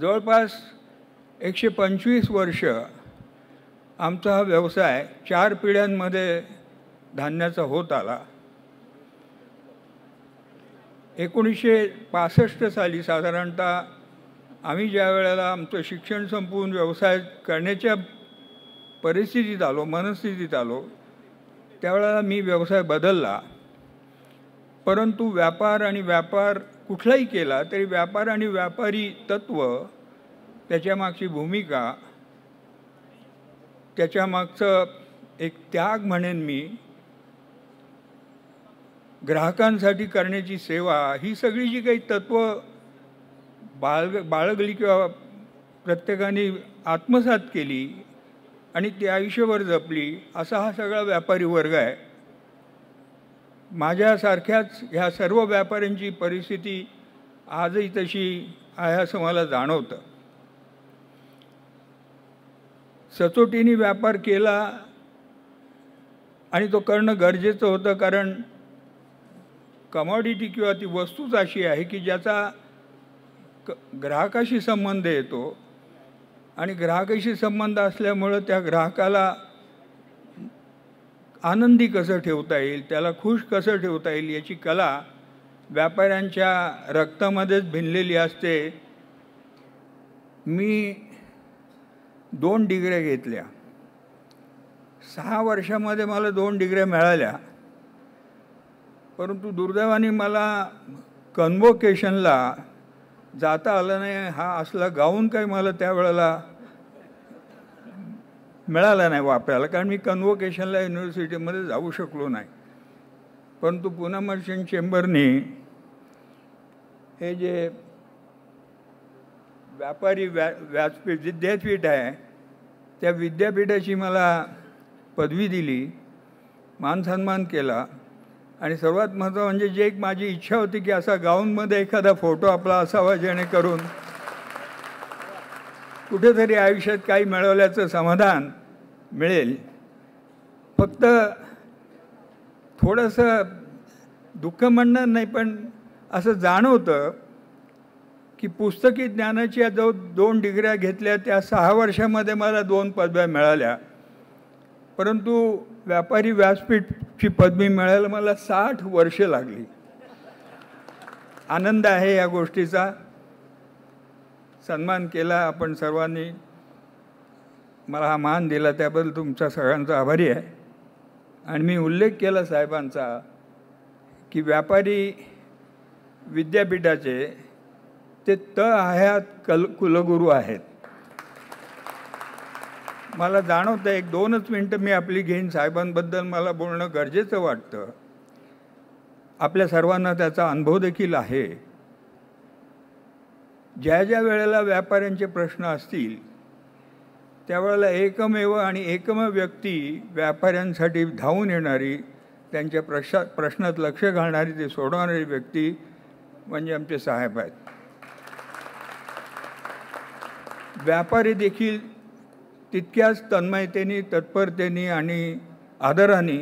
जवळपास एकशे पंचवीस वर्ष आमचा हा व्यवसाय चार पिढ्यांमध्ये धान्याचा होत आला एकोणीसशे पासष्ट साली साधारणतः आम्ही ज्या वेळेला आमचं शिक्षण संपवून व्यवसाय करण्याच्या परिस्थितीत आलो मनस्थितीत आलो त्यावेळेला मी व्यवसाय बदलला परंतु व्यापार आणि व्यापार कुठलाही केला तरी व्यापार आणि व्यापारी तत्व त्याच्यामागची भूमिका त्याच्यामागचं एक त्याग म्हणेन मी ग्राहकांसाठी करण्याची सेवा ही सगळी जी काही तत्व बाळग बाळगली किंवा प्रत्येकाने आत्मसात केली आणि ती आयुष्यभर जपली असा हा सगळा व्यापारी वर्ग आहे माझ्यासारख्याच ह्या सर्व व्यापाऱ्यांची परिस्थिती आजही तशी आहे असं मला जाणवतं सचोटीने व्यापार केला आणि तो करणं गरजेचं होतं कारण कमॉडिटी किंवा ती वस्तूच अशी आहे की ज्याचा क ग्राहकाशी संबंध येतो आणि ग्राहकाशी संबंध असल्यामुळं त्या ग्राहकाला आनंदी कसं ठेवता येईल त्याला खुश कसं ठेवता येईल याची कला व्यापाऱ्यांच्या रक्तामध्येच भिनलेली असते मी दोन डिग्र्या घेतल्या सहा वर्षामध्ये मला दोन डिग्र्या मिळाल्या परंतु दुर्दैवाने मला कन्वोकेशनला जाता आलं नाही हा असला गाऊन काही मला त्यावेळेला मिळाला नाही वापरायला कारण मी कन्वोकेशनला युनिव्हर्सिटीमध्ये जाऊ शकलो नाही परंतु पुणे मर्चंट चेंबरने हे जे व्यापारी व्या व्यासपीठ विद्यापीठ आहे त्या विद्यापीठाची मला पदवी दिली मानसन्मान केला आणि सर्वात महत्त्व म्हणजे जे एक माझी इच्छा होती की असा गाऊनमध्ये एखादा फोटो आपला असावा जेणेकरून कुठेतरी आयुष्यात काही मिळवल्याचं समाधान मिळेल फक्त थोडंसं दुःख म्हणणं नाही पण असं जाणवतं की पुस्तकी ज्ञानाच्या जो दोन डिग्र्या घेतल्या त्या सहा वर्षामध्ये मला दोन पदव्या मिळाल्या परंतु व्यापारी व्यासपीठची पदवी मिळायला मला साठ वर्ष लागली आनंद आहे या गोष्टीचा सन्मान केला आपण सर्वांनी मला हा मान दिला त्याबद्दल तुमचा सगळ्यांचा आभारी आहे आणि मी उल्लेख केला साहेबांचा की व्यापारी विद्यापीठाचे ते त आह्यात कल कुलगुरू आहेत मला जाणवतं एक दोनच मिनटं मी आपली घेईन साहेबांबद्दल मला बोलणं गरजेचं वाटतं आपल्या सर्वांना त्याचा अनुभव देखील आहे ज्या ज्या वेळेला व्यापाऱ्यांचे प्रश्न असतील त्यावेळेला एकमेव आणि एकमेव व्यक्ती व्यापाऱ्यांसाठी धावून येणारी त्यांच्या प्रशा प्रश्नात लक्ष घालणारी ते सोडवणारी व्यक्ती म्हणजे आमचे साहेब आहेत व्यापारी देखील तितक्याच तन्मयतेने तत्परतेने आणि आदराने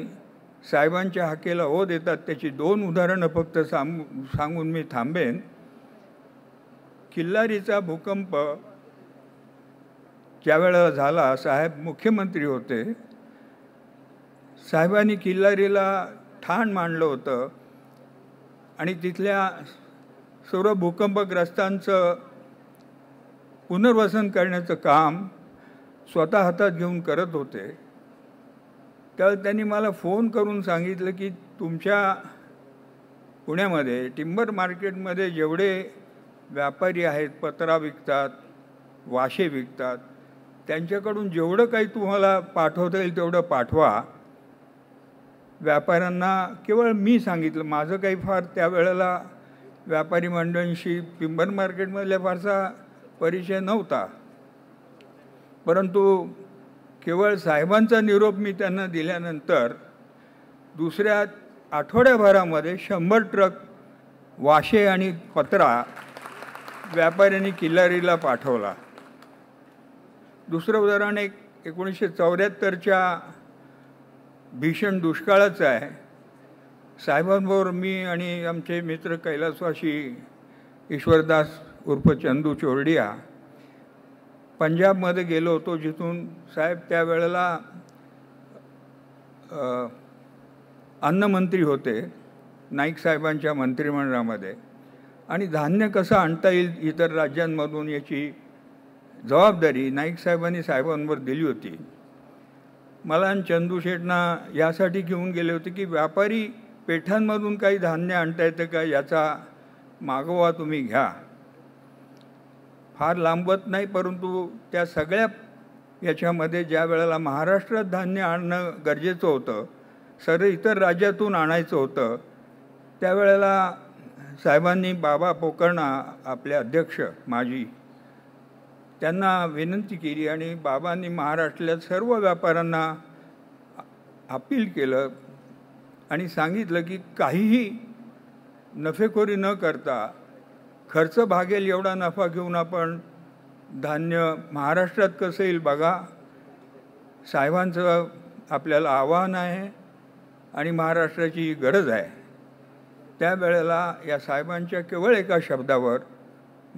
साहेबांच्या हाकेला हो देतात त्याची दोन उदाहरणं फक्त सांग सांगून मी थांबेन किल्लारीचा भूकंप ज्यावेळेला झाला साहेब मुख्यमंत्री होते साहेबांनी किल्लारीला ठाण मांडलं होतं आणि तिथल्या सर्व भूकंपग्रस्तांचं पुनर्वसन करण्याचं काम स्वतः हातात घेऊन करत होते त्यावेळेस त्यांनी मला फोन करून सांगितलं की तुमच्या पुण्यामध्ये टिंबर मार्केटमध्ये जेवढे व्यापारी आहेत पत्रा विकतात वाशे विकतात त्यांच्याकडून जेवढं काही तुम्हाला पाठवता येईल तेवढं पाठवा व्यापाऱ्यांना केवळ मी सांगितलं माझं काही फार त्यावेळेला व्यापारी मंडळींशी पिंबर मार्केटमधल्या फारसा परिचय नव्हता परंतु केवळ साहेबांचा निरोप मी त्यांना दिल्यानंतर दुसऱ्या आठवड्याभरामध्ये शंभर ट्रक वाशे आणि पत्रा व्यापाऱ्यांनी किल्लारीला पाठवला दुसरं उदाहरण एक एकोणीसशे चौऱ्याहत्तरच्या भीषण दुष्काळाचं आहे साहेबांबरोबर मी आणि आमचे मित्र कैलासवाशी ईश्वरदास उर्फ चंदू चोरडिया पंजाबमध्ये गेलो होतो जिथून साहेब त्यावेळेला अन्नमंत्री होते नाईक साहेबांच्या मंत्रिमंडळामध्ये आणि धान्य कसं आणता येईल इतर राज्यांमधून याची जबाबदारी नाईक साहेबांनी साहेबांवर दिली होती मला आणि चंदू शेटना यासाठी घेऊन गेले होते की व्यापारी पेठांमधून काही धान्य आणता येतं का याचा मागोवा तुम्ही घ्या फार लांबत नाही परंतु त्या सगळ्या याच्यामध्ये ज्या वेळेला महाराष्ट्रात धान्य आणणं गरजेचं होतं सर्व इतर राज्यातून आणायचं होतं त्यावेळेला साहेबांनी बाबा पोकर्णा आपले अध्यक्ष माजी त्यांना विनंती केली आणि बाबांनी महाराष्ट्रातल्या सर्व व्यापाऱ्यांना अपील केलं आणि सांगितलं की काहीही नफेखोरी न करता खर्च भागेल एवढा नफा घेऊन आपण धान्य महाराष्ट्रात कसं येईल बघा साहेबांचं आपल्याला आव्हान आहे आणि महाराष्ट्राची गरज आहे त्यावेळेला या साहेबांच्या केवळ एका शब्दावर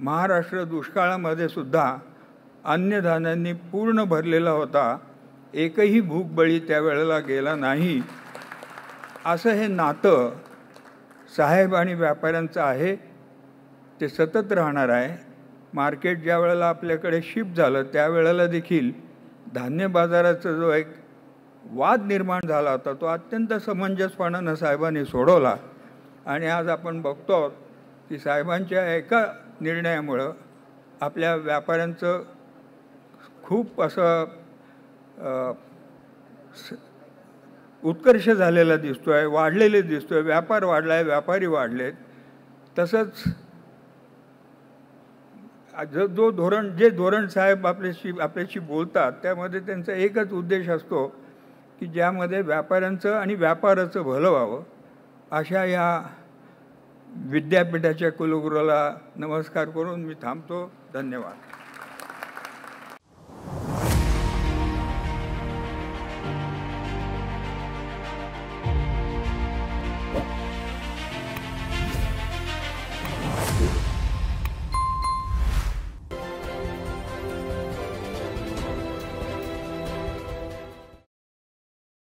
महाराष्ट्र दुष्काळामध्ये सुद्धा अन्नधान्यांनी पूर्ण भरलेला होता एकही भूकबळी त्यावेळेला गेला नाही असं हे नातं साहेब आणि व्यापाऱ्यांचं आहे ते सतत राहणार आहे मार्केट ज्या वेळेला आपल्याकडे शिफ्ट झालं त्यावेळेला देखील धान्य बाजाराचा जो एक वाद निर्माण झाला होता तो अत्यंत समंजसपणानं साहेबांनी सोडवला आणि आज आपण बघतो की साहेबांच्या एका निर्णयामुळं आपल्या व्यापाऱ्यांचं खूप असं उत्कर्ष झालेला दिसतो आहे वाढलेले दिसतो आहे व्यापार वाढला आहे व्यापारी वाढलेत तसंच जो जो धोरण जे धोरण साहेब आपल्याशी आपल्याशी बोलतात त्यामध्ये त्यांचा एकच उद्देश असतो की ज्यामध्ये व्यापाऱ्यांचं आणि व्यापाराचं भलं व्हावं अशा या विद्यापीठाच्या कुलगुरूला नमस्कार करून मी थांबतो धन्यवाद